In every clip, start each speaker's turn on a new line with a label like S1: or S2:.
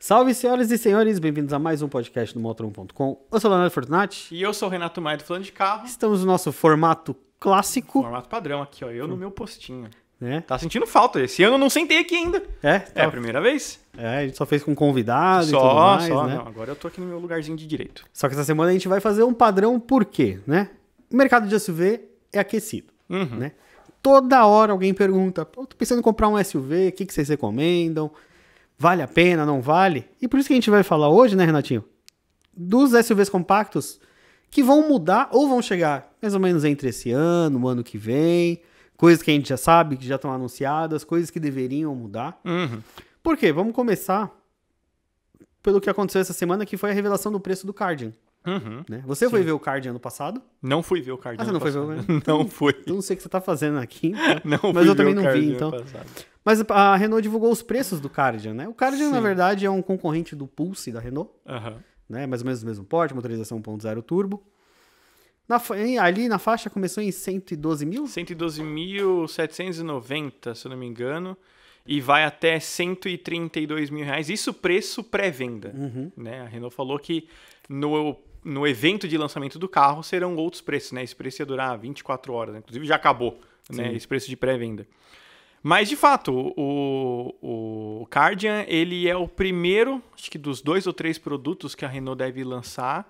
S1: Salve, senhoras e senhores, bem-vindos a mais um podcast do Motor1.com.
S2: Eu sou o Leonardo Fortunati. E eu sou o Renato Maia do Falando de Carro.
S1: Estamos no nosso formato clássico.
S2: Formato padrão aqui, ó. Eu no hum. meu postinho. É. Tá sentindo falta. Esse ano eu não sentei aqui ainda. É? Tá... É a primeira vez.
S1: É, a gente só fez com convidado só, e tudo mais, só, né? agora eu tô aqui no meu lugarzinho de direito. Só que essa semana a gente vai fazer um padrão por quê, né? O mercado de SUV é aquecido, uhum. né? Toda hora alguém pergunta: Pô, tô pensando em comprar um SUV, o que, que vocês recomendam? Vale a pena, não vale? E por isso que a gente vai falar hoje, né, Renatinho? Dos SUVs compactos que vão mudar ou vão chegar mais ou menos entre esse ano, o ano que vem, coisas que a gente já sabe, que já estão anunciadas, coisas que deveriam mudar. Uhum. Por quê? Vamos começar pelo que aconteceu essa semana, que foi a revelação do preço do Cardin. Uhum, né? Você sim. foi ver o card ano passado? Não fui ver o card. Ah, você não passado. foi ver o Então, não fui. Então não sei o que você está fazendo aqui. Então, não mas eu também não vi, então. Passado. Mas a Renault divulgou os preços do Cardian, né? O Cardian, sim. na verdade, é um concorrente do Pulse da Renault. Uhum. Né? Mais ou menos do mesmo porte, motorização 1.0 turbo. Na, ali na faixa
S2: começou em 112 mil? 112.790, se eu não me engano. E vai até 132 mil reais. Isso preço pré-venda. Uhum. Né? A Renault falou que no no evento de lançamento do carro serão outros preços, né? Esse preço ia durar 24 horas, né? inclusive já acabou, né? Esse preço de pré-venda. Mas de fato, o, o Cardian ele é o primeiro, acho que dos dois ou três produtos que a Renault deve lançar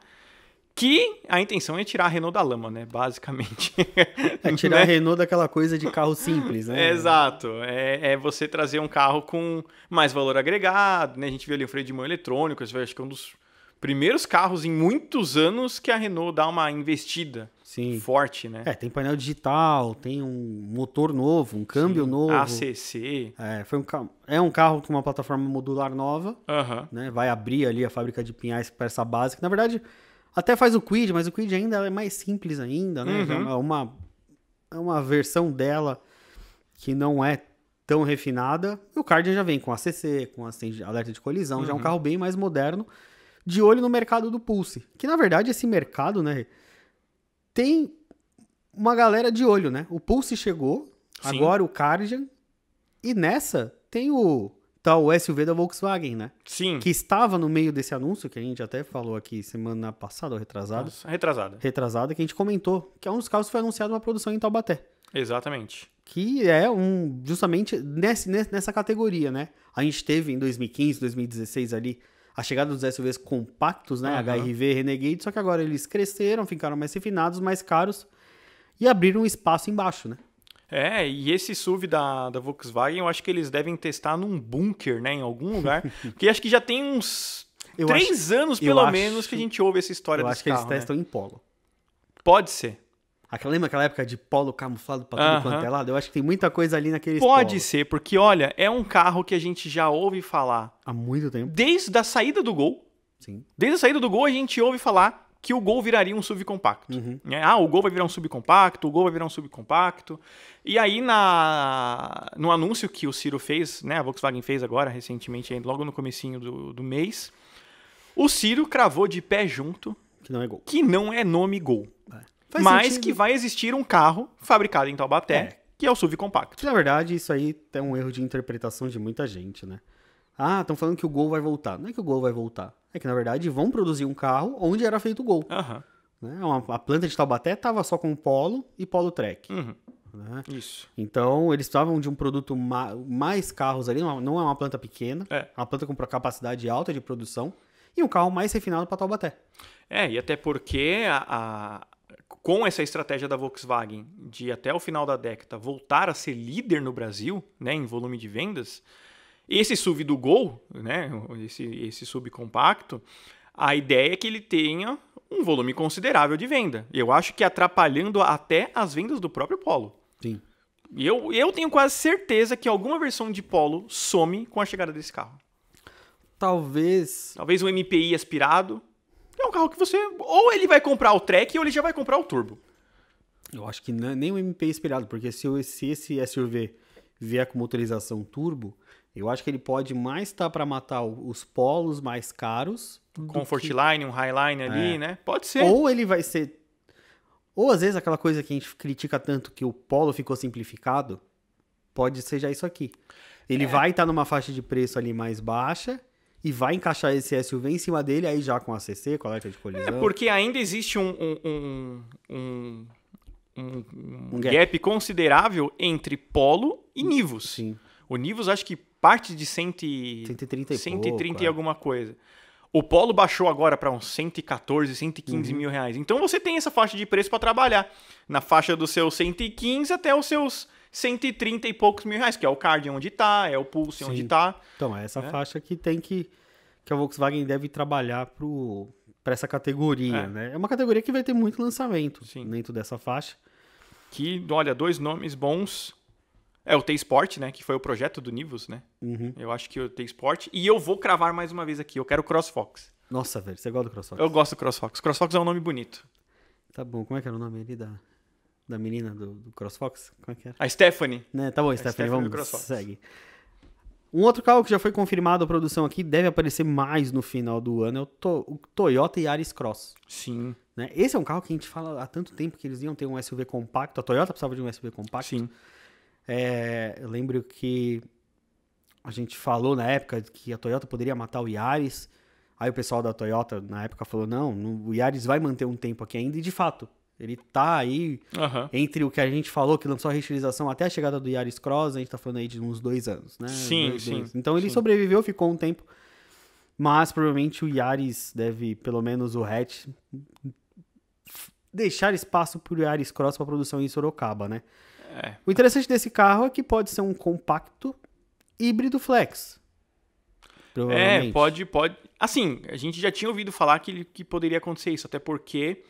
S2: que a intenção é tirar a Renault da lama, né? Basicamente.
S1: É tirar né? a Renault daquela coisa de carro simples, né?
S2: Exato. É, é, você trazer um carro com mais valor agregado, né? A gente viu ali o freio de mão eletrônico, acho que é um dos primeiros carros em muitos anos que a Renault dá uma investida Sim. forte,
S1: né? É, tem painel digital, tem um motor novo, um câmbio Sim. novo. ACC. É, foi um, é um carro com uma plataforma modular nova, uhum. né? Vai abrir ali a fábrica de pinhais para essa base, que na verdade até faz o Quid, mas o Quid ainda é mais simples ainda, né? É, uhum. uma, é uma versão dela que não é tão refinada. E o Cardian já vem com ACC, com alerta de colisão, já é um uhum. carro bem mais moderno de olho no mercado do Pulse. Que na verdade esse mercado, né, tem uma galera de olho, né? O Pulse chegou, Sim. agora o Cardian, e nessa tem o tal tá, SUV da Volkswagen, né? Sim. Que estava no meio desse anúncio, que a gente até falou aqui semana passada ou retrasada. Nossa, retrasada. Retrasada, que a gente comentou, que é um dos carros que foi anunciado uma produção em Taubaté. Exatamente. Que é um justamente nesse, nessa categoria, né? A gente teve em 2015, 2016 ali a chegada dos SUVs compactos, né? Uhum. HRV, Renegade, só que agora eles cresceram, ficaram mais refinados, mais caros e abriram um espaço embaixo, né?
S2: É, e esse SUV da, da Volkswagen, eu acho que eles devem testar num bunker, né? Em algum lugar. porque acho que já tem uns eu três acho, anos, pelo menos, acho, que a gente ouve essa história desse carro. Eu acho que eles né? testam
S1: em polo. Pode ser. Aquela, lembra aquela época de polo camuflado pra tudo uh -huh. quanto é lado? Eu acho que tem muita coisa ali naquele Pode polo.
S2: ser, porque olha, é um carro que a gente já ouve falar. Há muito tempo. Desde a saída do gol. Sim. Desde a saída do gol, a gente ouve falar que o gol viraria um subcompacto. Uhum. Né? Ah, o gol vai virar um subcompacto, o gol vai virar um subcompacto. E aí, na, no anúncio que o Ciro fez, né, a Volkswagen fez agora, recentemente, logo no comecinho do, do mês, o Ciro cravou de pé junto que não é gol. Que não é nome gol. É. Faz mas sentido. que vai existir um carro fabricado em Taubaté, é.
S1: que é o SUV compacto. Na verdade, isso aí é um erro de interpretação de muita gente, né? Ah, estão falando que o Gol vai voltar. Não é que o Gol vai voltar. É que, na verdade, vão produzir um carro onde era feito o Gol. Uhum. Né? a planta de Taubaté estava só com Polo e Polo Trek. Uhum. Né? Isso. Então, eles estavam de um produto ma mais carros ali, não, é não é uma planta pequena, é. é uma planta com capacidade alta de produção e um carro mais refinado para Taubaté.
S2: É, e até porque a com essa estratégia da Volkswagen de até o final da década voltar a ser líder no Brasil, né, em volume de vendas, esse SUV do Gol, né, esse, esse subcompacto, a ideia é que ele tenha um volume considerável de venda. Eu acho que atrapalhando até as vendas do próprio Polo. Sim. E eu, eu tenho quase certeza que alguma versão de Polo some com a chegada desse carro. Talvez. Talvez um MPI aspirado
S1: um carro que você. Ou ele vai comprar o Track ou ele já vai comprar o Turbo. Eu acho que é nem o MP é espelhado, porque se, eu, se esse SUV vier com motorização turbo, eu acho que ele pode mais estar tá para matar os polos mais caros. Comfortline, que... um Highline ali, é. né? Pode ser. Ou ele vai ser. Ou às vezes aquela coisa que a gente critica tanto que o polo ficou simplificado, pode ser já isso aqui. Ele é. vai estar tá numa faixa de preço ali mais baixa e vai encaixar esse SUV em cima dele, aí já com a CC, com a de colisão. É, porque
S2: ainda existe um, um, um, um, um gap. gap. considerável entre Polo e Nivus. Sim. O Nivus acho que parte de cento e... 130 e, 130 pouco, e é. alguma é. coisa. O Polo baixou agora para uns 114, 115 uhum. mil reais. Então você tem essa faixa de preço para trabalhar. Na faixa dos seus 115 até os seus 130 e poucos mil reais, que é o card onde tá, é o pulse onde tá.
S1: Então, é essa né? faixa que tem que. que a Volkswagen deve trabalhar para essa categoria, é. né? É uma categoria que vai ter muito lançamento Sim. dentro dessa faixa. Que,
S2: olha, dois nomes bons. É o T-Sport, né? Que foi o projeto do Nivus, né? Uhum. Eu acho que o T-Sport. E eu vou cravar mais uma vez aqui. Eu quero CrossFox.
S1: Nossa, velho. Você gosta do CrossFox? Eu gosto do CrossFox. CrossFox é um nome bonito. Tá bom. Como é que era o nome ali da da menina do, do CrossFox? Como é que era? A Stephanie. Né? Tá bom, Stephanie, Stephanie, vamos, segue. Um outro carro que já foi confirmado a produção aqui, deve aparecer mais no final do ano, é o, to o Toyota Yaris Cross. Sim. Né? Esse é um carro que a gente fala há tanto tempo que eles iam ter um SUV compacto, a Toyota precisava de um SUV compacto. Sim. É, eu lembro que a gente falou na época que a Toyota poderia matar o Yaris, aí o pessoal da Toyota na época falou, não, o Yaris vai manter um tempo aqui ainda, e de fato, ele tá aí uhum. entre o que a gente falou, que lançou a reutilização até a chegada do Yaris Cross, a gente tá falando aí de uns dois anos, né? Sim, dois, sim. Dois. Então ele sim. sobreviveu, ficou um tempo. Mas provavelmente o Yaris deve, pelo menos o hatch, deixar espaço pro Yaris Cross pra produção em Sorocaba, né? É. O interessante desse carro é que pode ser um compacto híbrido flex. É,
S2: pode, pode. Assim, a gente já tinha ouvido falar que, que poderia acontecer isso, até porque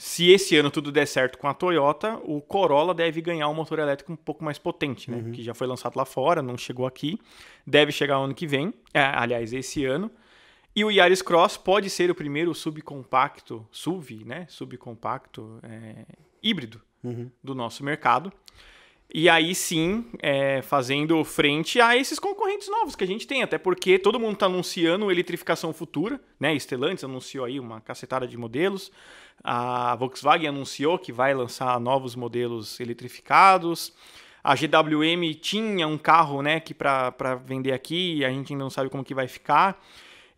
S2: se esse ano tudo der certo com a Toyota, o Corolla deve ganhar um motor elétrico um pouco mais potente, né? Uhum. Que já foi lançado lá fora, não chegou aqui. Deve chegar ano que vem, é, aliás, esse ano. E o Yaris Cross pode ser o primeiro subcompacto, SUV, né? Subcompacto é, híbrido uhum. do nosso mercado. E aí sim, é, fazendo frente a esses concorrentes novos que a gente tem, até porque todo mundo está anunciando eletrificação futura, né? Stellantis anunciou aí uma cacetada de modelos. A Volkswagen anunciou que vai lançar novos modelos eletrificados. A GWM tinha um carro né, que para vender aqui, a gente ainda não sabe como que vai ficar.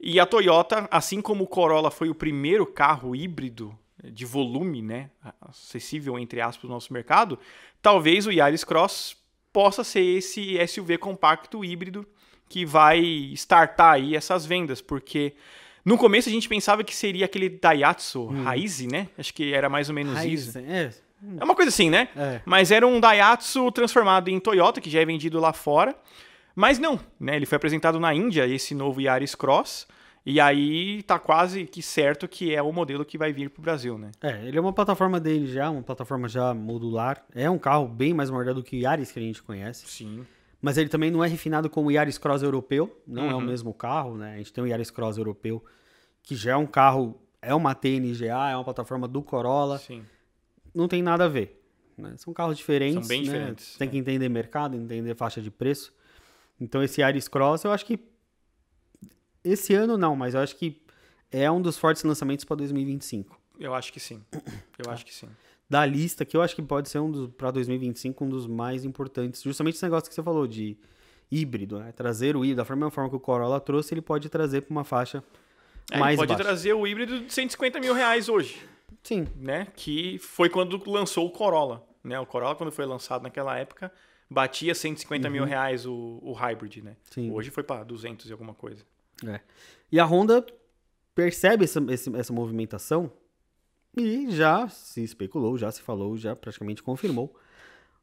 S2: E a Toyota, assim como o Corolla foi o primeiro carro híbrido de volume, né, acessível entre aspas no nosso mercado, talvez o Yaris Cross possa ser esse SUV compacto híbrido que vai startar aí essas vendas, porque no começo a gente pensava que seria aquele Daihatsu hum. Raize, né? Acho que era mais ou menos isso. É, é. é uma coisa assim, né? É. Mas era um Daihatsu transformado em Toyota, que já é vendido lá fora. Mas não, né? Ele foi apresentado na Índia, esse novo Yaris Cross. E aí tá quase que certo que é o modelo que vai vir pro Brasil, né?
S1: É, ele é uma plataforma dele já, uma plataforma já modular. É um carro bem mais moderno do que o Yaris que a gente conhece. Sim mas ele também não é refinado como o Yaris Cross europeu, não uhum. é o uhum. mesmo carro, né? A gente tem o Yaris Cross europeu, que já é um carro, é uma TNGA, é uma plataforma do Corolla. Sim. Não tem nada a ver. Né? São carros diferentes. São bem né? diferentes. Tem é. que entender mercado, entender faixa de preço. Então esse Yaris Cross, eu acho que esse ano não, mas eu acho que é um dos fortes lançamentos para 2025.
S2: Eu acho que sim. Eu tá. acho que sim
S1: da lista, que eu acho que pode ser um dos, para 2025, um dos mais importantes. Justamente esse negócio que você falou de híbrido, né? Trazer o híbrido, da mesma forma que o Corolla trouxe, ele pode trazer para uma faixa é, mais ele pode baixa.
S2: trazer o híbrido de 150 mil reais hoje. Sim. Né? Que foi quando lançou o Corolla. Né? O Corolla, quando foi lançado naquela época, batia 150 uhum. mil reais o, o hybrid, né? Sim. Hoje foi para 200 e alguma coisa.
S1: É. E a Honda percebe essa, essa movimentação e já se especulou, já se falou, já praticamente confirmou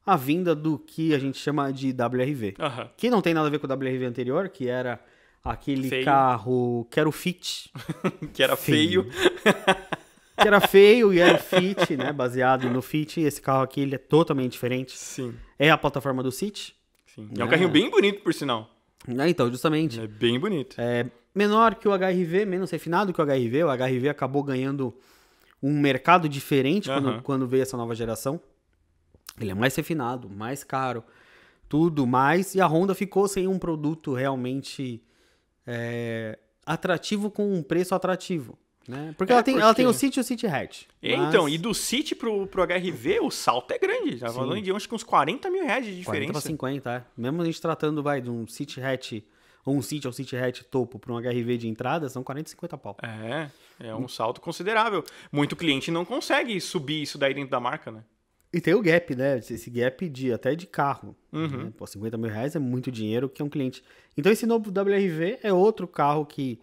S1: a vinda do que a gente chama de WRV. Uhum. Que não tem nada a ver com o WRV anterior, que era aquele feio. carro que era o Fit. que era feio. feio. que era feio e era o Fit, né? Baseado no Fit. Esse carro aqui ele é totalmente diferente. Sim. É a plataforma do City. Sim. É, é um carrinho né? bem
S2: bonito, por sinal.
S1: É, então, justamente. É bem bonito. É menor que o HRV, menos refinado que o HRV. O HRV acabou ganhando um mercado diferente uhum. quando, quando veio essa nova geração. Ele é mais refinado, mais caro, tudo mais. E a Honda ficou sem um produto realmente é, atrativo com um preço atrativo. Né? Porque, é, ela, tem, porque... ela tem o City e o City Hatch. É, mas... Então, e do City pro, pro HRV, o salto é
S2: grande. Já tá falando de acho que uns 40 mil reais de diferença. 40 pra
S1: 50, é. Mesmo a gente tratando vai, de um City Hatch ou um City ou City Hatch topo para um HRV de entrada, são 40, 50 pau. É,
S2: é um salto considerável. Muito cliente não consegue subir isso daí dentro da marca, né?
S1: E tem o gap, né? Esse gap de até de carro. Uhum. Né? Pô, 50 mil reais é muito dinheiro que é um cliente. Então esse novo WRV é outro carro que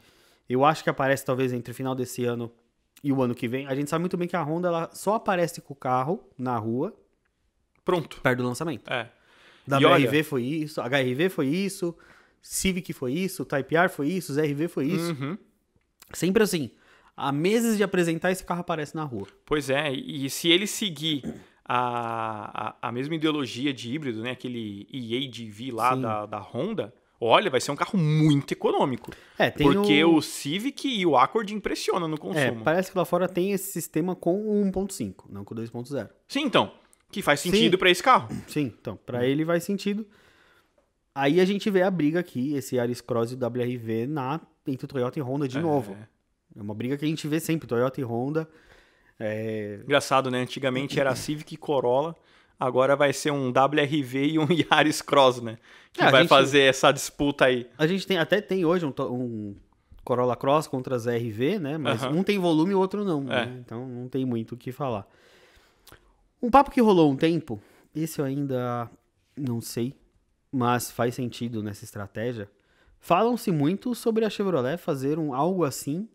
S1: eu acho que aparece talvez entre o final desse ano e o ano que vem. A gente sabe muito bem que a Honda ela só aparece com o carro na rua. Pronto. Perto do lançamento. É. WRV olha... foi isso, HRV foi isso, Civic foi isso, Type R foi isso, ZRV foi isso. Uhum. Sempre assim. Há meses de apresentar, esse carro aparece na rua.
S2: Pois é, e se ele seguir a, a, a mesma ideologia de híbrido, né? Aquele EADV lá da, da Honda, olha, vai ser um carro muito econômico.
S1: É, tem Porque o
S2: Civic e o Accord impressionam no é, consumo. É,
S1: parece que lá fora tem esse sistema com 1.5, não com 2.0. Sim, então. Que
S2: faz sentido para
S1: esse carro. Sim, então. Para ele faz sentido. Aí a gente vê a briga aqui, esse Aris Cross e o WRV na, entre Toyota e Honda de é. novo. É uma briga que a gente vê sempre, Toyota e Honda. É...
S2: Engraçado, né? Antigamente era Civic e Corolla, agora vai ser um WRV e um Yaris Cross, né? Que é, vai gente... fazer essa disputa
S1: aí. A gente tem, até tem hoje um, um Corolla Cross contra ZRV, né? Mas um tem volume e o outro não. Né? É. Né? Então não tem muito o que falar. Um papo que rolou um tempo, esse eu ainda não sei mas faz sentido nessa estratégia. Falam-se muito sobre a Chevrolet fazer um, algo assim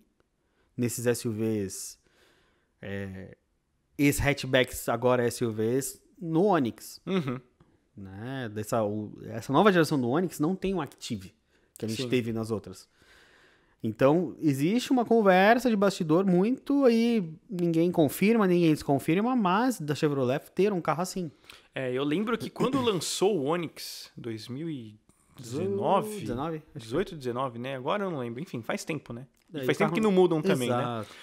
S1: nesses SUVs, é, hatchbacks agora SUVs, no Onix. Uhum. Né? Dessa, o, essa nova geração do Onix não tem um Active, que a gente Sim. teve nas outras. Então, existe uma conversa de bastidor muito aí, ninguém confirma, ninguém desconfirma, mas da Chevrolet ter um carro assim.
S2: É, eu lembro que quando lançou o Onix, 2019? 19? 18, 19, né? Agora eu não lembro. Enfim, faz tempo, né? E é, faz tá tempo que não mudam também, né? Exato.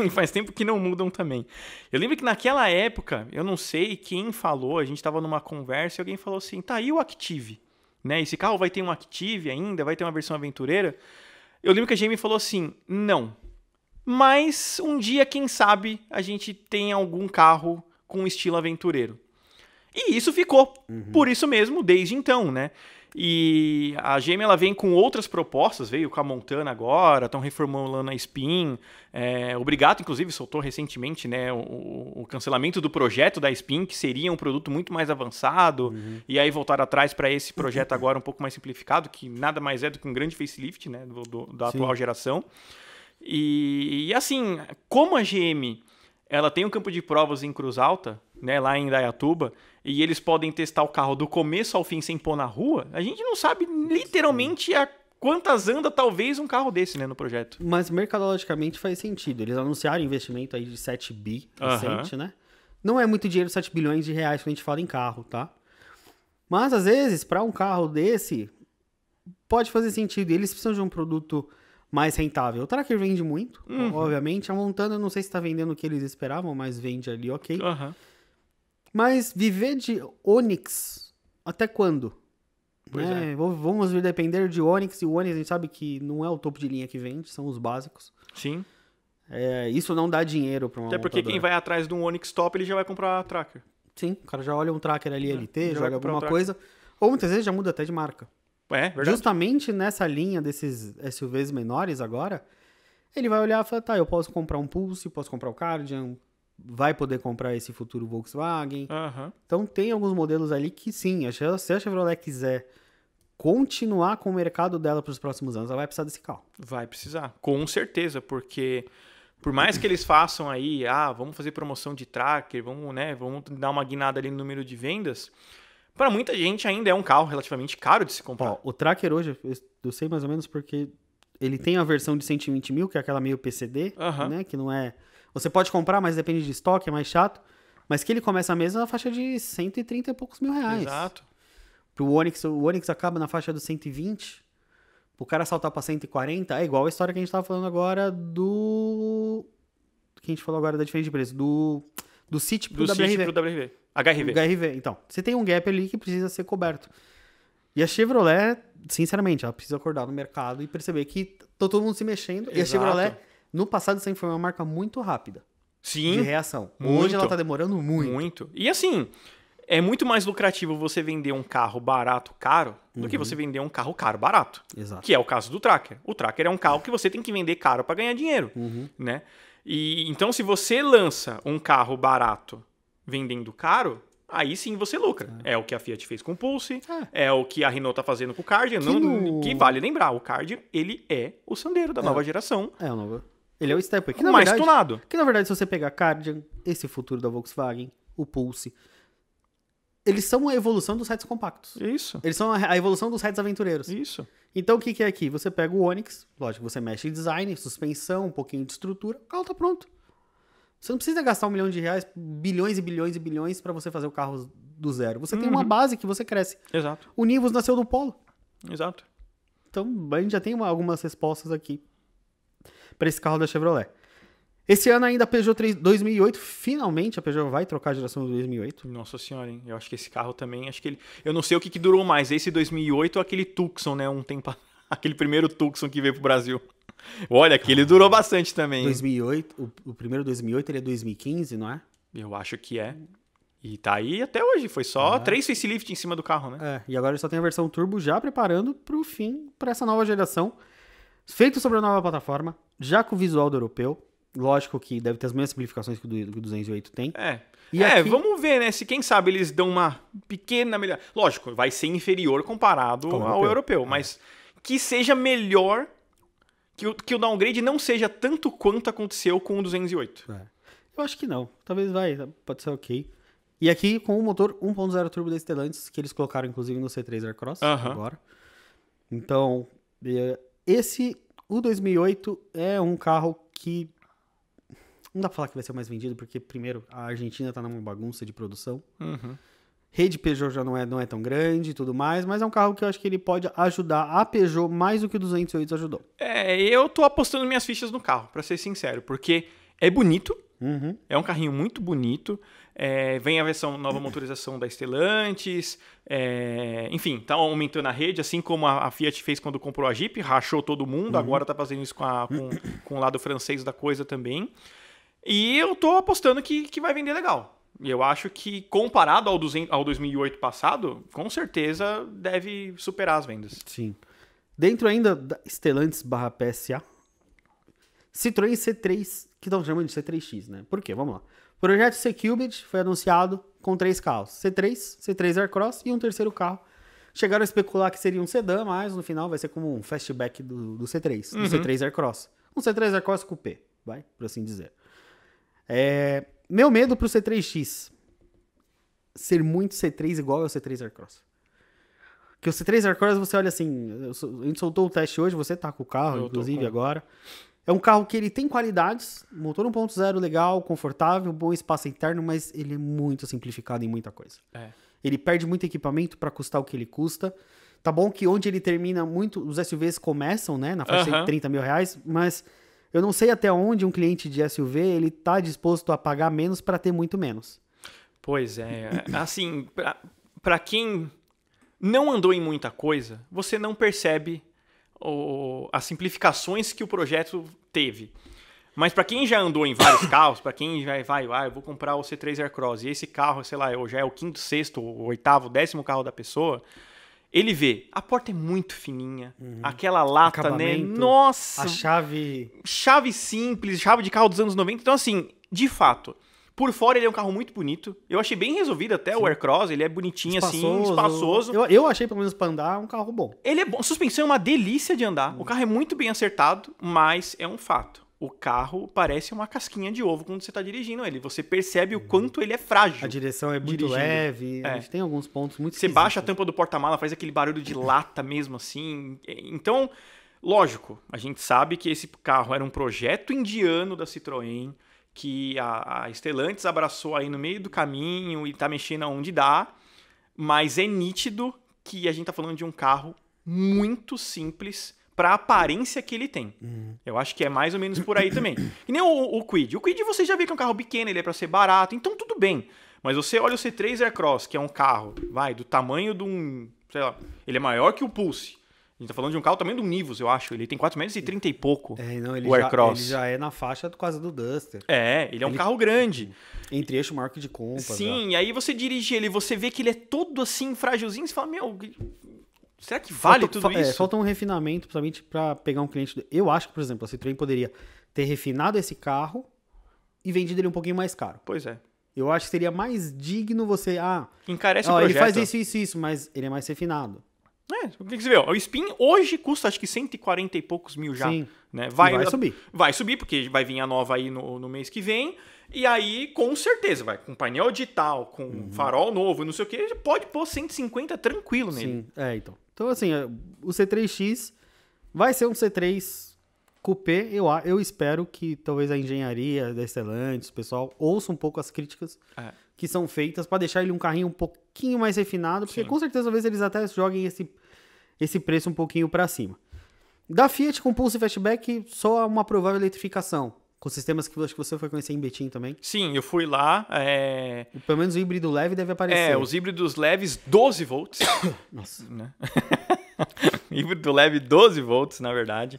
S2: né? faz tempo que não mudam também. Eu lembro que naquela época, eu não sei quem falou, a gente estava numa conversa e alguém falou assim: tá, e o Active? Né? Esse carro vai ter um Active ainda? Vai ter uma versão aventureira? Eu lembro que a Jamie falou assim: não. Mas um dia, quem sabe, a gente tem algum carro com estilo aventureiro. E isso ficou. Uhum. Por isso mesmo, desde então, né? E a GM ela vem com outras propostas, veio com a Montana agora, estão reformulando a Spin. É, o Brigato, inclusive, soltou recentemente né, o, o, cancelamento do projeto da Spin, que seria um produto muito mais avançado, uhum. e aí voltar atrás para esse uhum. projeto agora um pouco mais simplificado, que nada mais é do que um grande facelift né, do, do, da Sim. atual geração. E, e assim, como a GM ela tem um campo de provas em Cruz Alta, né, lá em Dayatuba, e eles podem testar o carro do começo ao fim sem pôr na rua, a gente não sabe literalmente
S1: a quantas anda talvez um carro desse, né, no projeto. Mas mercadologicamente faz sentido. Eles anunciaram investimento aí de 7 bi recente, uhum. né? Não é muito dinheiro, 7 bilhões de reais quando a gente fala em carro, tá? Mas às vezes, para um carro desse, pode fazer sentido. Eles precisam de um produto mais rentável. O Tracker vende muito, uhum. obviamente. A Montana, não sei se está vendendo o que eles esperavam, mas vende ali, ok. Aham. Uhum. Mas viver de Onix até quando? né? é. Vamos depender de Onix e o Onix a gente sabe que não é o topo de linha que vende, são os básicos. Sim. É, isso não dá dinheiro para uma Até porque montadora. quem
S2: vai atrás de um Onix top, ele já vai comprar tracker.
S1: Sim, o cara já olha um tracker ali, é, LT, joga alguma coisa. Ou muitas vezes já muda até de marca. É, verdade. Justamente nessa linha desses SUVs menores agora, ele vai olhar e falar, tá, eu posso comprar um Pulse, posso comprar o um Cardian, vai poder comprar esse futuro Volkswagen. Uhum. Então tem alguns modelos ali que sim, se a Chevrolet quiser continuar com o mercado dela para os próximos anos, ela vai precisar desse carro. Vai precisar,
S2: com certeza, porque por mais que eles façam aí, ah, vamos fazer promoção de tracker, vamos, né, vamos dar uma guinada ali no
S1: número de vendas, para muita gente ainda é um carro relativamente caro de se comprar. Ó, o tracker hoje, eu sei mais ou menos porque ele tem a versão de 120 mil, que é aquela meio PCD, uhum. né? Que não é. Você pode comprar, mas depende de estoque, é mais chato. Mas que ele começa a na faixa de 130 e poucos mil reais. Exato. Pro Onix, o Onix acaba na faixa dos 120. O cara saltar pra 140 é igual a história que a gente tava falando agora do. Que a gente falou agora da diferença de preço. Do. Do City pro do WRV. City pro
S2: WRV. HRV. O
S1: HRV, então. Você tem um gap ali que precisa ser coberto. E a Chevrolet, sinceramente, ela precisa acordar no mercado e perceber que todo mundo se mexendo. Exato. E a Chevrolet, no passado, sempre foi uma marca muito rápida. Sim. De reação. Muito. Hoje ela tá demorando muito. Muito. E assim,
S2: é muito mais lucrativo você vender um carro barato caro do uhum. que você vender um carro caro barato. Exato. Que é o caso do Tracker. O Tracker é um carro que você tem que vender caro para ganhar dinheiro, uhum. né? E então se você lança um carro barato vendendo caro, aí sim você lucra. É. é, o que a Fiat fez com o Pulse, é, é o que a Renault está fazendo com o Cardian. Que, não, no... que vale lembrar, o Cardian, ele é o Sandero da é. nova
S1: geração. É, o novo. Ele é o Stepway. Que, na Mais verdade, tunado. Que, na verdade, se você pegar Cardian, esse futuro da Volkswagen, o Pulse, eles são a evolução dos heads compactos. Isso. Eles são a, evolução dos heads aventureiros. Isso. Então, o que, que é aqui? Você pega o Onix, lógico, você mexe em design, suspensão, um pouquinho de estrutura, o carro tá pronto. Você não precisa gastar um milhão de reais, bilhões e bilhões e bilhões para você fazer o carro do zero. Você uhum. tem uma uhum. base que você cresce. Exato. O Nivus nasceu do polo. Exato. Então, a gente já tem uma, algumas respostas aqui para esse carro da Chevrolet. Esse ano ainda a Peugeot 3, 2008, finalmente a Peugeot vai trocar a geração do 2008. Nossa senhora,
S2: hein? Eu acho que esse carro também, acho que ele, eu não sei o que, que durou mais, esse 2008 ou aquele Tucson, né, um tempo aquele primeiro Tucson que veio pro Brasil. Olha, que ele durou bastante também.
S1: 2008, o, o primeiro 2008, ele é 2015, não é? Eu acho que é. E tá aí até hoje, foi só ah. três facelift em cima do carro, né? É, e agora só tem a versão turbo já preparando pro fim, para essa nova geração. Feito sobre a nova plataforma, já com o visual do europeu. Lógico que deve ter as mesmas simplificações que o, 208 tem. É. E é, aqui... vamos ver, né? Se quem sabe
S2: eles dão uma pequena melhor. Lógico, vai ser inferior comparado Com ao europeu, europeu é. mas que seja melhor que o, que o downgrade não seja tanto quanto aconteceu
S1: com o 208. É. Eu acho que não. Talvez vai, pode ser ok. E aqui com o motor 1.0 turbo da Stellantis, que eles colocaram inclusive no C3 Aircross uh -huh. agora. Então, esse o 2008 é um carro que não dá pra falar que vai ser mais vendido, porque primeiro a Argentina tá numa bagunça de produção. Uhum. -huh rede Peugeot já não é, não é tão grande e tudo mais, mas é um carro que eu acho que ele pode ajudar a Peugeot mais do que o 208 ajudou.
S2: É, eu tô apostando minhas fichas no carro, para ser sincero, porque é bonito, uhum. é um carrinho muito bonito, é, vem a versão nova motorização da Stellantis, é, enfim, está aumentando a rede, assim como a, a, Fiat fez quando comprou a Jeep, rachou todo mundo, uhum. agora está fazendo isso com, a, com, com o lado francês da coisa também. E eu tô apostando que, que vai vender legal e eu acho que comparado ao, 200, ao 2008 passado, com certeza deve superar as vendas.
S1: Sim. Dentro ainda da Stellantis barra PSA, Citroën C3, que estão chamando de C3X, né? Por quê? Vamos lá. projeto C-Cubit foi anunciado com três carros. C3, C3 Aircross e um terceiro carro. Chegaram a especular que seria um sedã, mas no final vai ser como um fastback do, do C3, uhum. do C3 Aircross. Um C3 Aircross Coupé, vai, por assim dizer. É... Meu medo pro C3X ser muito C3 igual ao C3 Aircross. Porque o C3 Aircross você olha assim, a gente soltou o teste hoje, você tá com o carro, Eu inclusive, agora. É um carro que ele tem qualidades, motor 1.0 legal, confortável, bom espaço interno, mas ele é muito simplificado em muita coisa. É. Ele perde muito equipamento para custar o que ele custa. Tá bom que onde ele termina muito, os SUVs começam, né, na faixa uhum. de 30 mil reais, mas eu não sei até onde um cliente de SUV ele está disposto a pagar menos para ter muito menos.
S2: Pois é, assim, para quem não andou em muita coisa, você não percebe o, as simplificações que o projeto teve. Mas para quem já andou em vários carros, para quem já vai, vai, ah, eu vou comprar o C3 Aircross e esse carro, sei lá, já é o quinto, sexto, o oitavo, décimo carro da pessoa, ele vê, a porta é muito fininha, uhum. aquela lata, né? Acabamento, né? Nossa! A chave. Chave simples, chave de carro dos anos 90. Então, assim, de fato, por fora ele é um carro muito bonito. Eu achei bem resolvido até Sim. o Aircross, ele é bonitinho assim, espaçoso. assim, espaçoso. Eu,
S1: eu achei pelo menos pra andar um carro bom. Ele é bom, a suspensão é uma
S2: delícia de andar. Uhum. O carro é muito bem acertado, mas é um fato o carro parece uma casquinha de ovo quando você está dirigindo ele. Você percebe o quanto ele é frágil. A direção é muito dirigindo. leve, é. tem alguns pontos muito Você baixa a tampa do porta-mala, faz aquele barulho de lata mesmo assim. Então, lógico, a gente sabe que esse carro era um projeto indiano da Citroën, que a, a Stellantis abraçou aí no meio do caminho e está mexendo aonde dá. Mas é nítido que a gente está falando de um carro muito simples para a aparência que ele tem. Uhum. Eu acho que é mais ou menos por aí também. E nem o, o Quid. O Quid você já vê que é um carro pequeno, ele é para ser barato, então tudo bem. Mas você olha o C3 Aircross, que é um carro, vai, do tamanho de um, sei lá, ele é maior que o Pulse. A gente tá falando de um carro também do Nivus, eu acho. Ele tem 4 metros e 30 e pouco. É, não, ele, o Aircross. Já, ele já é na faixa do, quase do
S1: Duster. É, ele é um ele, carro grande. Entre eixo, marca de compra. Sim,
S2: e aí você dirige ele, você vê que ele é todo assim, frágilzinho, você fala, meu, Será que vale falta, tudo fa é, isso? É, falta
S1: um refinamento, principalmente para pegar um cliente. Eu acho que, por exemplo, a Citroën poderia ter refinado esse carro e vendido ele um pouquinho mais caro. Pois é. Eu acho que seria mais digno você. Ah, encarece ó, o projeto. Ele faz isso, isso, isso, mas ele é mais refinado.
S2: É, o que, você vê? O Spin hoje custa acho que 140 e poucos mil já. Sim. Né? Vai, vai subir. Vai subir, porque vai vir a nova aí no, no mês que vem. E aí, com certeza, vai com painel digital, com uhum. farol novo, não sei o que,
S1: pode pôr 150 tranquilo nele. Sim, é, então. Então, assim, é, o C3X vai ser um C3 Coupé. Eu, eu espero que talvez a engenharia da Stellantis, o pessoal, ouça um pouco as críticas é. que são feitas para deixar ele um carrinho um pouquinho mais refinado, porque Sim. com certeza talvez eles até joguem esse, esse preço um pouquinho para cima. Da Fiat com Pulse Fastback, só uma provável eletrificação. Com sistemas que acho que você foi conhecer em Betim também. Sim, eu fui lá. É... Pelo menos o híbrido leve deve aparecer. É, os
S2: híbridos leves 12 volts. Nossa. Né? híbrido leve 12 volts, na verdade.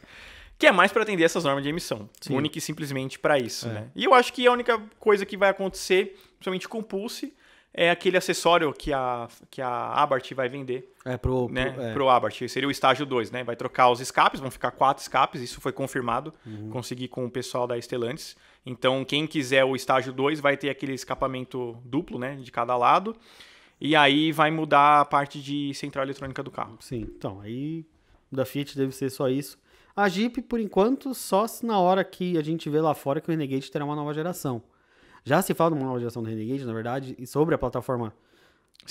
S2: Que é mais para atender essas normas de emissão. Sim. Única e simplesmente para isso. É. Né? E eu acho que a única coisa que vai acontecer, principalmente com o Pulse, é aquele acessório que a, que a Abarth vai vender. É, pro, né? pro, é. pro Abarth. Seria o estágio 2, né? Vai trocar os escapes, vão ficar quatro escapes, isso foi confirmado. Uhum. Consegui com o pessoal da Stellantis. Então, quem quiser o estágio 2 vai ter aquele escapamento duplo, né? De cada lado.
S1: E aí vai mudar a parte de central eletrônica do carro. Sim, então, aí da Fiat deve ser só isso. A Jeep, por enquanto, só na hora que a gente vê lá fora que o Renegade terá uma nova geração. Já se fala de uma nova geração do Renegade, na verdade, e sobre a plataforma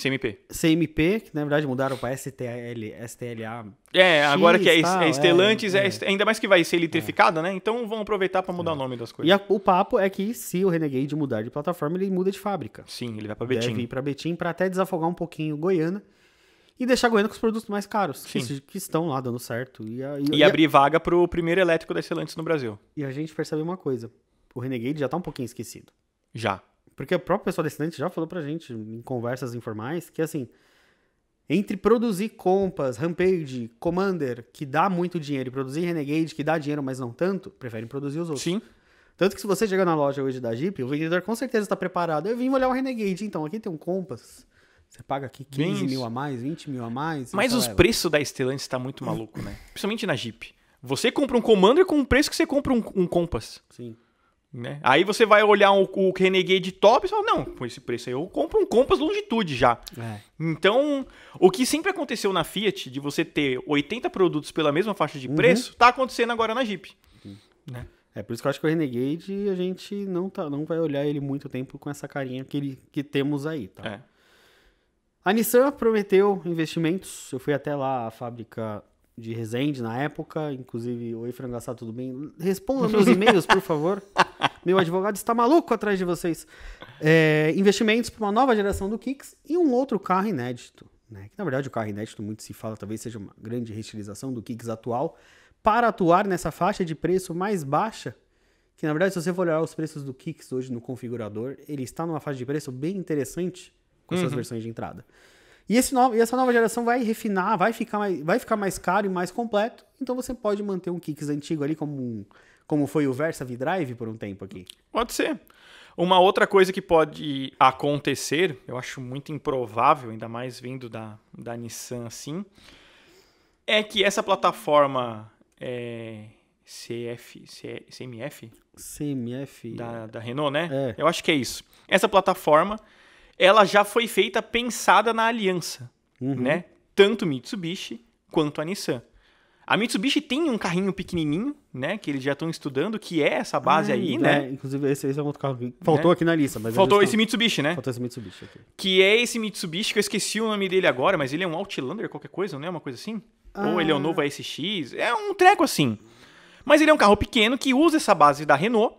S1: CMP. CMP, que na verdade mudaram para STL, STLA. É, agora X, que é, tal, é Stellantis, é,
S2: é, ainda mais que vai ser é. eletrificada, né? Então vão aproveitar para mudar é. o nome das coisas. E
S1: a, o papo é que se o Renegade mudar de plataforma, ele muda de fábrica. Sim, ele vai para Betim. Deve ir para Betim para até desafogar um pouquinho Goiânia e deixar Goiânia com os produtos mais caros, que, que, estão lá dando certo. E, a, e, e abrir a...
S2: vaga para o primeiro elétrico da Stellantis no Brasil.
S1: E a gente percebe uma coisa, o Renegade já está um pouquinho esquecido. Já. Porque o próprio pessoal da Estudante já falou pra gente em conversas informais que, assim, entre produzir compas, Rampage, Commander, que dá muito dinheiro, e produzir Renegade, que dá dinheiro, mas não tanto, preferem produzir os outros. Sim. Tanto que se você chegar na loja hoje da Jeep, o vendedor com certeza está preparado. Eu vim olhar o Renegade, então aqui tem um Compass. Você paga aqui 15 mil a mais, 20 mil a mais. Mas os preços
S2: da Stellantis está muito maluco, né? Principalmente na Jeep. Você compra um Commander com o preço que você compra um, um Compass. Sim. Né? Aí você vai olhar o, o Renegade top e fala, não, com esse preço aí eu compro um Compass Longitude já. É. Então, o que sempre aconteceu na Fiat, de você ter 80 produtos pela mesma faixa de uhum. preço, uhum. tá acontecendo agora na Jeep.
S1: Uhum. Né? É por isso que eu acho que o Renegade a gente não, tá, não vai olhar ele muito tempo com essa carinha que, ele, que temos aí, tá? É. A Nissan prometeu investimentos. Eu fui até lá a fábrica de Resende na época, inclusive, oi Frangaçá, tudo bem? Responda meus e-mails, por favor. Meu advogado está maluco atrás de vocês. É, investimentos para uma nova geração do Kicks e um outro carro inédito. Né? Que, na verdade, o carro inédito, muito se fala, talvez seja uma grande reestilização do Kicks atual, para atuar nessa faixa de preço mais baixa. Que, na verdade, se você for olhar os preços do Kicks hoje no configurador, ele está numa faixa de preço bem interessante com uhum. suas versões de entrada. E, esse novo, e essa nova geração vai refinar, vai ficar, mais, vai ficar mais caro e mais completo. Então você pode manter um Kicks antigo ali, como, um, como foi o Versa V-Drive por um tempo aqui.
S2: Pode ser. Uma outra coisa que pode acontecer, eu acho muito improvável, ainda mais vindo da, da Nissan assim, é que essa plataforma é, CF, CMF? CMF. Da, da Renault, né? É. Eu acho que é isso. Essa plataforma ela já foi feita pensada na aliança, uhum. né? Tanto Mitsubishi quanto a Nissan. A Mitsubishi tem um carrinho pequenininho, né? Que eles já estão estudando, que é essa base ah, aí, então, né? é, né?
S1: Inclusive, esse, esse, é um outro carro que né? faltou né? aqui na lista. mas Faltou esse tá- Mitsubishi, né? Faltou esse Mitsubishi aqui.
S2: Que é esse Mitsubishi, que eu esqueci o nome dele agora, mas ele é um Outlander, qualquer coisa, não é uma coisa assim? Ah. Ou ele é o um ah. novo ASX, é um treco assim. Mas ele é um carro pequeno que usa essa base da Renault,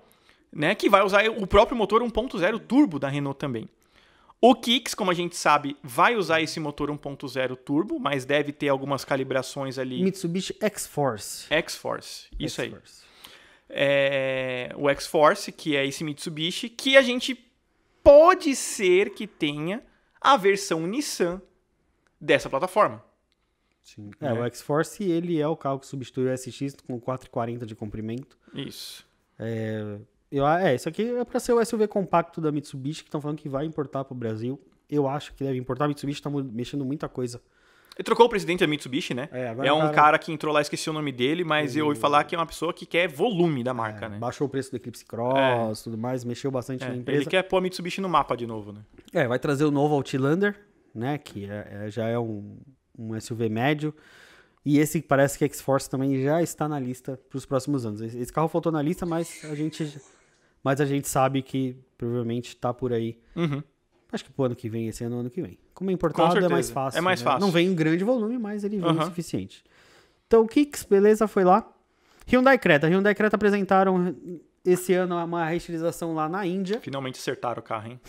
S2: né? Que vai usar o próprio motor 1.0 turbo da Renault também. O Kicks, como a gente sabe, vai usar esse motor 1.0 turbo, mas deve ter algumas calibrações ali.
S1: Mitsubishi X-Force.
S2: X-Force, isso aí. É, o X-Force, que é esse Mitsubishi, que a gente pode ser que tenha a versão Nissan dessa plataforma.
S1: Sim. É, é. o X-Force, ele é o carro que substitui o SX com 4,40 de comprimento. Isso. É, eu, é, isso aqui é para ser o SUV compacto da Mitsubishi, que estão falando que vai importar para o Brasil. Eu acho que deve importar. A Mitsubishi está mexendo muita coisa.
S2: Ele trocou o presidente da Mitsubishi, né? É, é um cara... cara... que entrou lá, esqueci o nome dele, mas eu ouvi falar que é uma pessoa que quer volume da marca, é, né? Baixou o preço do Eclipse
S1: Cross, é. tudo mais, mexeu bastante é, na empresa. Ele
S2: quer pôr a Mitsubishi no mapa de novo, né?
S1: É, vai trazer o novo Outlander, né? Que é, é, já é um, um SUV médio. E esse parece que o X-Force também já está na lista para os próximos anos. Esse carro faltou na lista, mas a gente mas a gente sabe que provavelmente tá por aí. Uhum. Acho que pro ano que vem, esse ano, ano que vem. Como é importado, Com é mais fácil. É mais né? fácil. Não vem em grande volume, mas ele vem uhum. o suficiente. Então, Kicks, beleza, foi lá. Hyundai Creta. Hyundai Creta apresentaram esse ano uma reestilização lá na Índia. Finalmente acertaram o carro, hein?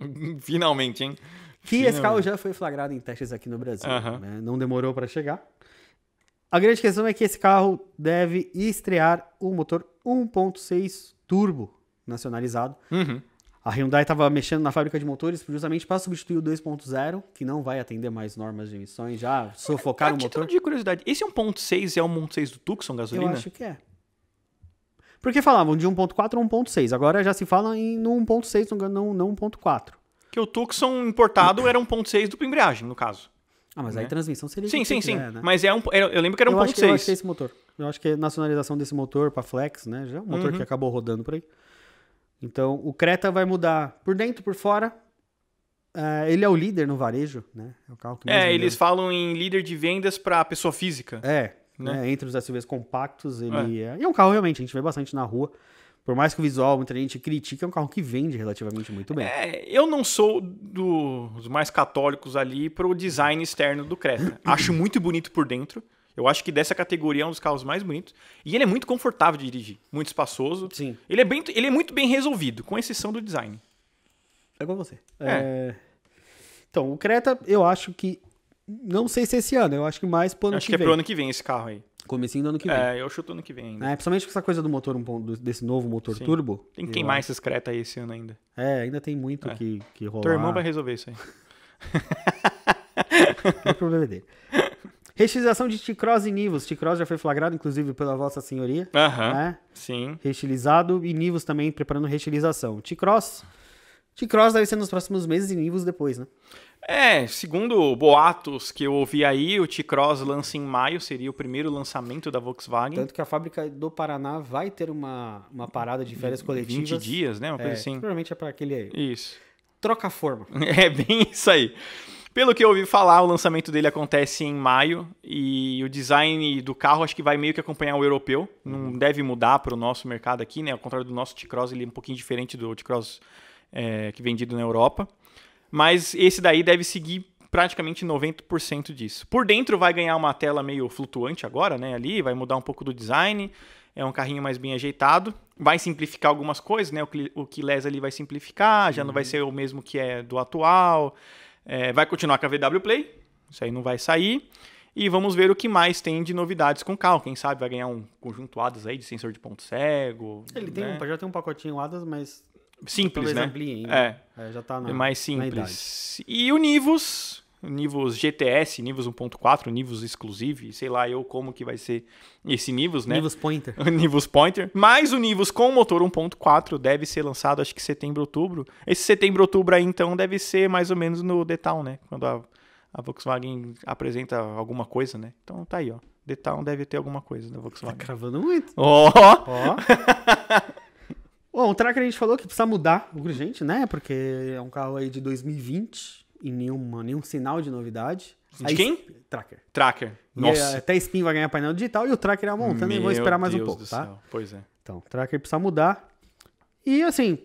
S1: Finalmente, hein? Que Finalmente. esse carro já foi flagrado em testes aqui no Brasil. Uhum. Né? Não demorou para chegar. A grande questão é que esse carro deve estrear o motor 1.6 turbo nacionalizado. Uhum. A Hyundai estava mexendo na fábrica de motores justamente para substituir o 2.0, que não vai atender mais normas de emissões, já sufocar é, o é motor. de curiosidade, esse 1.6 é o 1.6 do Tucson gasolina? Eu acho que é. Porque falavam de 1.4 ou 1.6, agora já se fala em 1.6, não, não 1.4. Que o Tucson importado era 1.6 dupla embreagem, no caso. Ah, mas né? aí transmissão seria. Sim, sim, sim. Né, né? Mas
S2: é um, é, eu lembro que era 1.6. Eu, acho que, eu acho que
S1: é esse motor. Eu acho que é nacionalização desse motor para flex, né? Já é um motor uhum. que acabou rodando por aí. Então, o Creta vai mudar por dentro, por fora. É, ele é o líder no varejo, né? É o carro que É, eles
S2: falam em líder de vendas para pessoa física.
S1: É, né? né? Entre os SUVs compactos, ele é. É... é. um carro realmente, a gente vê bastante na rua. Por mais que o visual muita gente critique, é um carro que vende relativamente muito bem. É,
S2: eu não sou dos mais católicos ali para o design externo do Creta. Acho muito bonito por dentro. Eu acho que dessa categoria é um dos carros mais bonitos. E ele é muito confortável de dirigir, muito espaçoso. Sim. Ele é, bem, ele é muito bem resolvido, com exceção do design. É com você. É. É...
S1: Então, o Creta, eu acho que. Não sei se é esse ano, eu acho que mais pro ano acho que, que é vem. Acho que é pro ano
S2: que vem esse carro aí. Comecinho do ano que vem. É, eu chuto ano que vem ainda. É,
S1: principalmente com essa coisa do motor, um, desse novo motor Sim. turbo. Tem que queimar
S2: esses excreta aí esse ano ainda.
S1: É, ainda tem muito é. que, que rolar. Teu irmão vai resolver isso aí. problema dele. Restilização de T-Cross e Nivus. T-Cross já foi flagrado, inclusive, pela Vossa Senhoria. Aham. né? Sim. Restilizado e Nivus também preparando restilização. T-Cross. T-Cross deve ser nos próximos meses e Nivus depois, né?
S2: É, segundo boatos que eu ouvi aí, o T-Cross lança em maio, seria o primeiro
S1: lançamento da Volkswagen. Tanto que a fábrica do Paraná vai ter uma, uma parada de férias coletivas. 20 dias, né? Uma é, coisa é, assim. Provavelmente é para aquele aí. Isso. Troca forma.
S2: É bem isso aí. Pelo que eu ouvi falar, o lançamento dele acontece em maio e o design do carro acho que vai meio que acompanhar o europeu. Não uhum. deve mudar para o nosso mercado aqui, né? Ao contrário do nosso T-Cross, ele é um pouquinho diferente do T-Cross é, que é vendido na Europa mas esse daí deve seguir praticamente 90% disso. Por dentro vai ganhar uma tela meio flutuante agora, né? Ali vai mudar um pouco do design, é um carrinho mais bem ajeitado, vai simplificar algumas coisas, né? O que les ali vai simplificar, já uhum. não vai uhum. ser o mesmo que é do atual. É, vai continuar com a VW Play, isso aí não vai sair. E vamos ver o que mais tem de novidades com o carro. Quem sabe vai ganhar um conjunto ADAS aí de sensor de ponto cego. Ele né? tem
S1: já tem um pacotinho ADAS, mas Simples, né? é. é. Já tá na, É mais simples. E o
S2: Nivus, Nivus GTS, Nivus 1.4, Nivus exclusivos sei lá eu como que vai ser esse Nivus, né? Nivus Pointer. Nivus Pointer. Mas o Nivus com motor 1.4 deve ser lançado, acho que setembro, outubro. Esse setembro, outubro aí, então, deve ser mais ou menos no Detal, né? Quando a, a Volkswagen apresenta alguma coisa, né? Então tá aí, ó. Detal deve ter
S1: alguma coisa da tá Volkswagen. Tá cravando muito. Ó! Oh. Ó! Oh. Bom, o Tracker a gente falou que precisa mudar urgente, né? Porque é um carro aí de 2020 e nenhuma, nenhum sinal de novidade. De aí, quem?
S2: Tracker. Tracker. Nossa. E,
S1: até Spin vai ganhar painel digital e o Tracker é montando Meu e vou esperar mais Deus um pouco, tá? Céu. Pois é. Então, Tracker precisa mudar. E assim,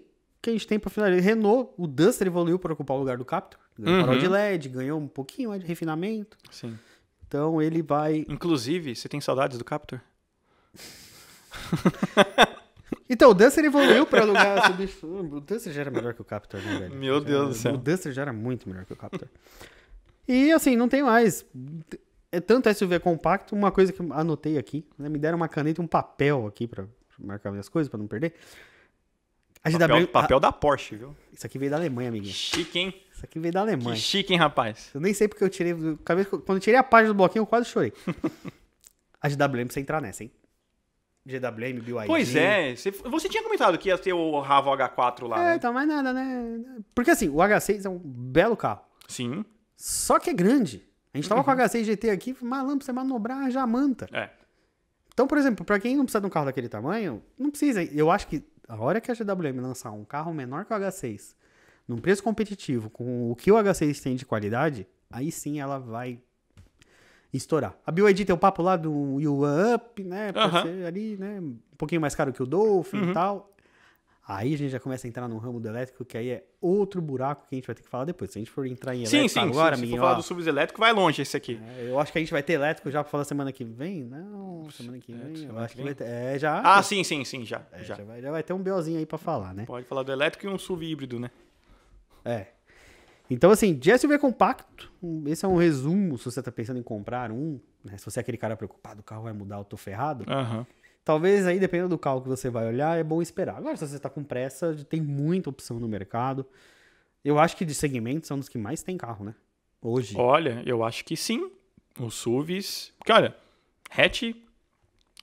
S1: que a gente tem para finalizar? Renault, o Duster evoluiu para ocupar o lugar do Captor Ganhou uhum. farol de LED, ganhou um pouquinho mais de refinamento. Sim. Então ele vai. Inclusive, você tem saudades do Captor Então, o Duster evoluiu pra lugar. o Duster já era melhor que o Captor, né, velho? Meu já Deus do céu. O Duster já era muito melhor que o Captor. e assim, não tem mais. É tanto SUV compacto, uma coisa que anotei aqui, né? me deram uma caneta e um papel aqui pra marcar minhas coisas, pra não perder.
S2: A GW, papel, papel da
S1: Porsche, viu? Isso aqui veio da Alemanha, amiguinho. Chique, hein? Isso aqui veio da Alemanha. Que chique, hein, rapaz? Eu nem sei porque eu tirei. Quando eu tirei a página do bloquinho, eu quase chorei. a GWM precisa entrar nessa, hein? GWM, BYD. Pois é,
S2: você tinha comentado que ia ter o
S1: Ravo H4 lá. É, né? então, tá, mais nada, né? Porque assim, o H6 é um belo carro. Sim. Só que é grande. A gente tava uhum. com o H6 uhum. GT aqui, malandro, você manobrar já manta. É. Então, por exemplo, para quem não precisa de um carro daquele tamanho, não precisa. Eu acho que a hora que a GWM lançar um carro menor que o H6, num preço competitivo, com o que o H6 tem de qualidade, aí sim ela vai estourar. A BYD tem o papo lá do You Up, né? Pode ser ali, né? Um pouquinho mais caro que o Dolphin e uhum. tal. Aí a gente já começa a entrar no ramo do elétrico, que aí é outro buraco que a gente vai ter que falar depois. Se a gente for entrar em elétrico sim, sim, agora, sim, amiguinho... Se for falar ó, do elétrico, vai longe esse aqui. É, eu acho que a gente vai ter elétrico já pra falar semana que vem? Não, semana que é, vem. Semana eu acho que, vem. que vai ter. É, já. Ah, sim,
S2: sim, sim, já. É, já. Já,
S1: vai, já. vai, ter um BOzinho aí pra falar, né? Pode falar do elétrico e um SUV híbrido, né? É. Então, assim, de SUV compacto, esse é um resumo. Se você está pensando em comprar um, né? se você é aquele cara preocupado, o carro vai mudar, eu tô ferrado. Uhum. Talvez aí, dependendo do carro que você vai olhar, é bom esperar. Agora, se você está com pressa, tem muita opção no mercado. Eu acho que de segmentos são é dos que mais tem carro, né? Hoje. Olha, eu acho que sim. Os SUVs. Porque, olha, hatch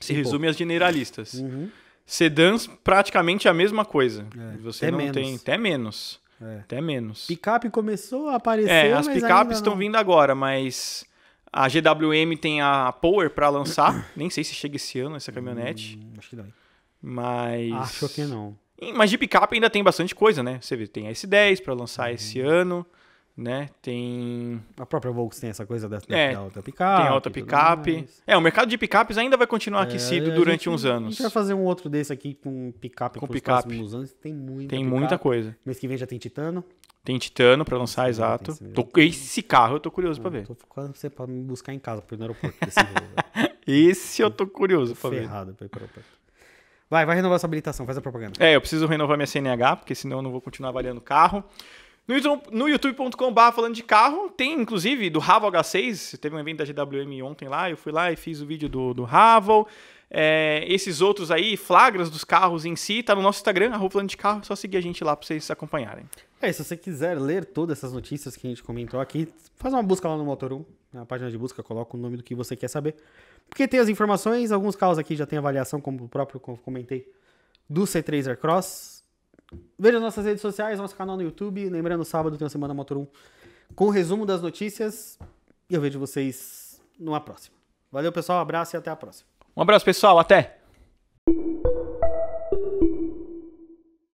S2: se resume às generalistas. Uhum. Sedãs, praticamente a mesma coisa. É, você não menos. tem até menos. É. Até menos. Picape começou a aparecer. É, as picapes estão vindo agora, mas a GWM tem a Power para lançar. Nem sei se chega esse ano essa caminhonete. Hum, acho que não. Mas. Acho que não. Mas de picape ainda tem bastante coisa, né? Você vê, tem a S10 para lançar uhum. esse ano né? Tem.
S1: A própria Volks tem essa coisa da, é, da alta picape. Tem alta picape.
S2: É, o mercado de picapes
S1: ainda vai continuar é, aquecido durante gente, uns anos. A gente vai fazer um outro desse aqui com picape com picape. próximos anos. Tem muita Tem picape. muita coisa. Mês que vem já tem Titano.
S2: Tem Titano para lançar, exato. Esse, tô,
S1: esse carro eu tô curioso para ver. Tô quase você me buscar em casa no aeroporto. Desse voo, esse eu tô curioso para ver. Ferrado pra ir pro aeroporto. Vai, vai renovar sua habilitação, faz a propaganda. É, eu preciso renovar
S2: minha CNH, porque senão eu não vou continuar avaliando o carro. No youtube.com.br falando de carro, tem inclusive do Raval H6, teve um evento da GWM ontem lá, eu fui lá e fiz o vídeo do, do Raval. É, esses outros aí, flagras dos carros em si, tá no nosso Instagram, arroba falando de carro, é só seguir a gente lá pra vocês acompanharem.
S1: É, se você quiser ler todas essas notícias que a gente comentou aqui, faz uma busca lá no Motor1, na né, página de busca, coloca o nome do que você quer saber. Porque tem as informações, alguns carros aqui já tem avaliação, como o próprio comentei, do C3 Aircross, Veja nossas redes sociais, nosso canal no YouTube. Lembrando, sábado tem a Semana Motor 1 com o resumo das notícias. E eu vejo vocês numa próxima. Valeu, pessoal. Um abraço e até a próxima. Um abraço, pessoal. Até!